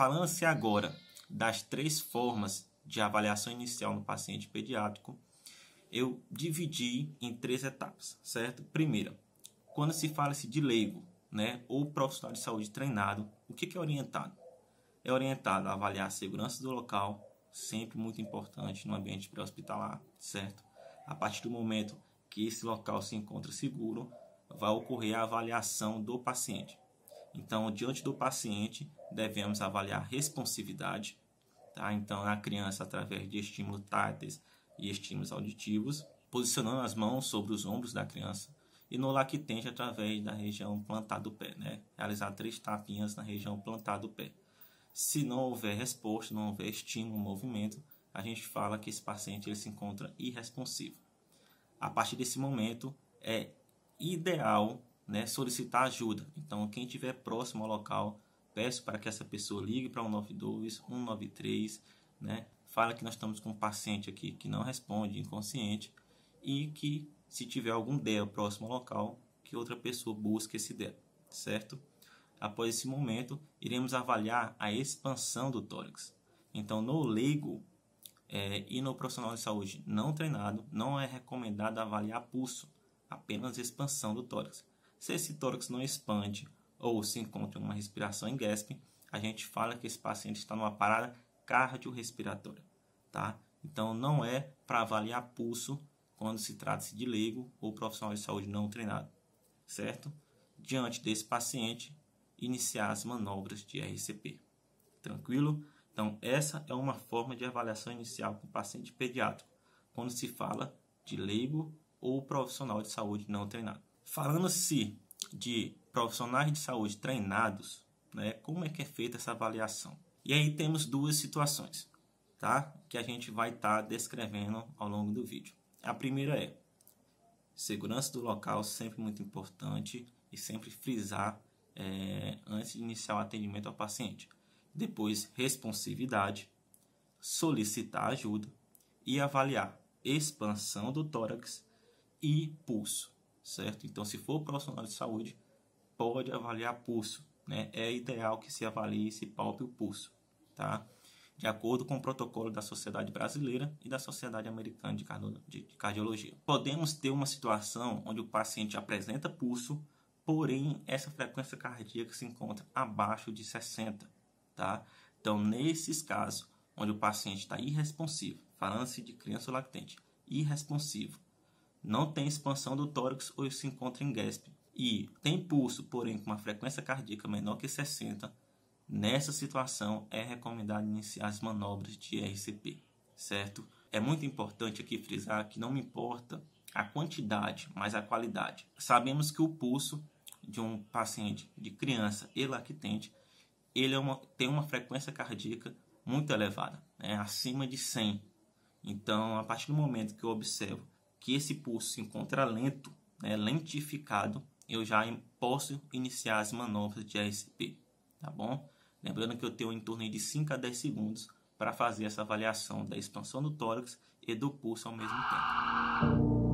Falando-se agora das três formas de avaliação inicial no paciente pediátrico, eu dividi em três etapas, certo? Primeira, quando se fala -se de leigo, né, ou profissional de saúde treinado, o que, que é orientado? É orientado a avaliar a segurança do local, sempre muito importante no ambiente pré-hospitalar, certo? A partir do momento que esse local se encontra seguro, vai ocorrer a avaliação do paciente. Então, diante do paciente, devemos avaliar responsividade, tá? Então, na criança, através de estímulos táteis e estímulos auditivos, posicionando as mãos sobre os ombros da criança, e no lactente, através da região plantar do pé, né? Realizar três tapinhas na região plantar do pé. Se não houver resposta, não houver estímulo, movimento, a gente fala que esse paciente ele se encontra irresponsivo. A partir desse momento, é ideal né, solicitar ajuda. Então, quem estiver próximo ao local, peço para que essa pessoa ligue para 192, 193, né, fala que nós estamos com um paciente aqui que não responde, inconsciente, e que se tiver algum DEA próximo ao local, que outra pessoa busque esse DEA, certo? Após esse momento, iremos avaliar a expansão do tórax. Então, no leigo é, e no profissional de saúde não treinado, não é recomendado avaliar pulso, apenas expansão do tórax. Se esse tórax não expande ou se encontra uma respiração em gaspe, a gente fala que esse paciente está numa parada cardiorrespiratória, tá? Então não é para avaliar pulso quando se trata de leigo ou profissional de saúde não treinado, certo? Diante desse paciente, iniciar as manobras de RCP. Tranquilo? Então essa é uma forma de avaliação inicial com o paciente pediátrico, quando se fala de leigo ou profissional de saúde não treinado. Falando-se de profissionais de saúde treinados, né, como é que é feita essa avaliação? E aí temos duas situações, tá? Que a gente vai estar tá descrevendo ao longo do vídeo. A primeira é segurança do local, sempre muito importante e sempre frisar é, antes de iniciar o atendimento ao paciente. Depois, responsividade, solicitar ajuda e avaliar expansão do tórax e pulso certo? Então, se for profissional de saúde, pode avaliar pulso, né? É ideal que se avalie e se palpe o pulso, tá? De acordo com o protocolo da Sociedade Brasileira e da Sociedade Americana de Cardiologia. Podemos ter uma situação onde o paciente apresenta pulso, porém essa frequência cardíaca se encontra abaixo de 60, tá? Então, nesses casos, onde o paciente está irresponsivo, falando-se de criança ou lactente, irresponsivo, não tem expansão do tórax ou se encontra em GASP e tem pulso, porém com uma frequência cardíaca menor que 60, nessa situação é recomendado iniciar as manobras de RCP, certo? É muito importante aqui frisar que não me importa a quantidade, mas a qualidade. Sabemos que o pulso de um paciente, de criança e lactente, ele é uma, tem uma frequência cardíaca muito elevada, né? acima de 100. Então, a partir do momento que eu observo que esse pulso se encontra lento, né, lentificado, eu já posso iniciar as manobras de ASP, tá bom? Lembrando que eu tenho em torno de 5 a 10 segundos para fazer essa avaliação da expansão do tórax e do pulso ao mesmo tempo.